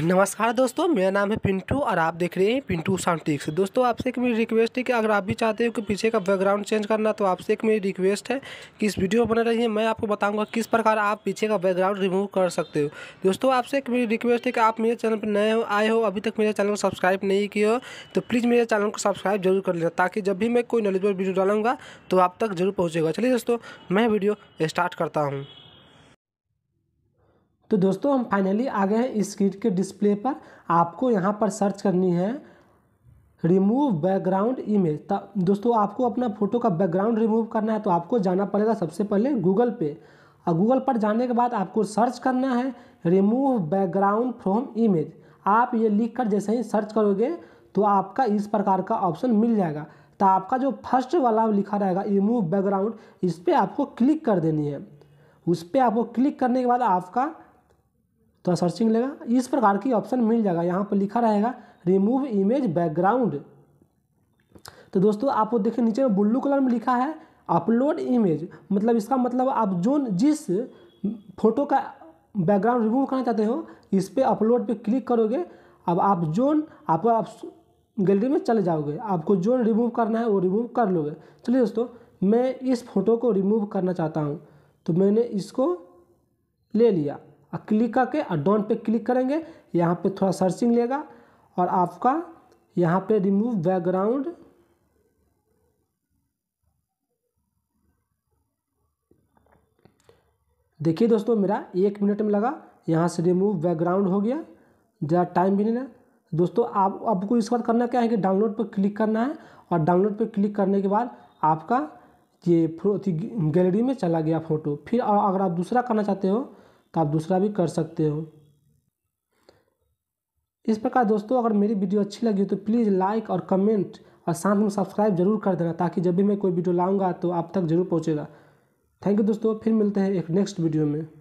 नमस्कार दोस्तों मेरा नाम है पिंटू और आप देख रहे हैं पिंटू साउंटिक्स दोस्तों आपसे एक मेरी रिक्वेस्ट है कि अगर आप भी चाहते हो कि पीछे का बैकग्राउंड चेंज करना तो आपसे एक मेरी रिक्वेस्ट है कि इस वीडियो में बने रहिए मैं आपको बताऊंगा किस प्रकार आप पीछे का बैकग्राउंड रिमूव कर सकते हो दोस्तों आपसे एक मेरी रिक्वेस्ट है कि आप मेरे चैनल पर नए हो आए हो अभी तक मेरे चैनल को सब्सक्राइब नहीं किए हो तो प्लीज़ मेरे चैनल को सब्सक्राइब जरूर कर लेना ताकि जब भी मैं कोई नॉलेजबल वीडियो डालूंगा तो आप तक जरूर पहुँचेगा चलिए दोस्तों मैं वीडियो स्टार्ट करता हूँ तो दोस्तों हम फाइनली आ गए हैं इस स्क्रीन के डिस्प्ले पर आपको यहाँ पर सर्च करनी है रिमूव बैकग्राउंड इमेज दोस्तों आपको अपना फ़ोटो का बैकग्राउंड रिमूव करना है तो आपको जाना पड़ेगा सबसे पहले गूगल पे और गूगल पर जाने के बाद आपको सर्च करना है रिमूव बैकग्राउंड फ्रॉम इमेज आप ये लिख कर जैसे ही सर्च करोगे तो आपका इस प्रकार का ऑप्शन मिल जाएगा तो आपका जो फर्स्ट वाला लिखा रहेगा रिमूव बैकग्राउंड इस पर आपको क्लिक कर देनी है उस पर आपको क्लिक करने के बाद आपका तो सर्चिंग लेगा इस प्रकार की ऑप्शन मिल जाएगा यहाँ पर लिखा रहेगा रिमूव इमेज बैकग्राउंड तो दोस्तों आप देखिए नीचे में ब्लू कलर में लिखा है अपलोड इमेज मतलब इसका मतलब आप जो जिस फोटो का बैकग्राउंड रिमूव करना चाहते हो इस पर अपलोड पे क्लिक करोगे अब आप जोन आप, आप गैलरी में चले जाओगे आपको जो रिमूव करना है वो रिमूव कर लोगे चलिए दोस्तों मैं इस फोटो को रिमूव करना चाहता हूँ तो मैंने इसको ले लिया क्लिक करके और पे क्लिक करेंगे यहाँ पे थोड़ा सर्चिंग लेगा और आपका यहाँ पे रिमूव बैकग्राउंड देखिए दोस्तों मेरा एक मिनट में लगा यहाँ से रिमूव बैकग्राउंड हो गया ज़्यादा टाइम भी नहीं ना दोस्तों आप आपको इस बात करना क्या है कि डाउनलोड पर क्लिक करना है और डाउनलोड पर क्लिक करने के बाद आपका ये गैलरी में चला गया फ़ोटो फिर अगर आप दूसरा करना चाहते हो तो आप दूसरा भी कर सकते हो इस प्रकार दोस्तों अगर मेरी वीडियो अच्छी लगी तो प्लीज़ लाइक और कमेंट और साथ में सब्सक्राइब जरूर कर देना ताकि जब भी मैं कोई वीडियो लाऊंगा तो आप तक जरूर पहुँचेगा थैंक यू दोस्तों फिर मिलते हैं एक नेक्स्ट वीडियो में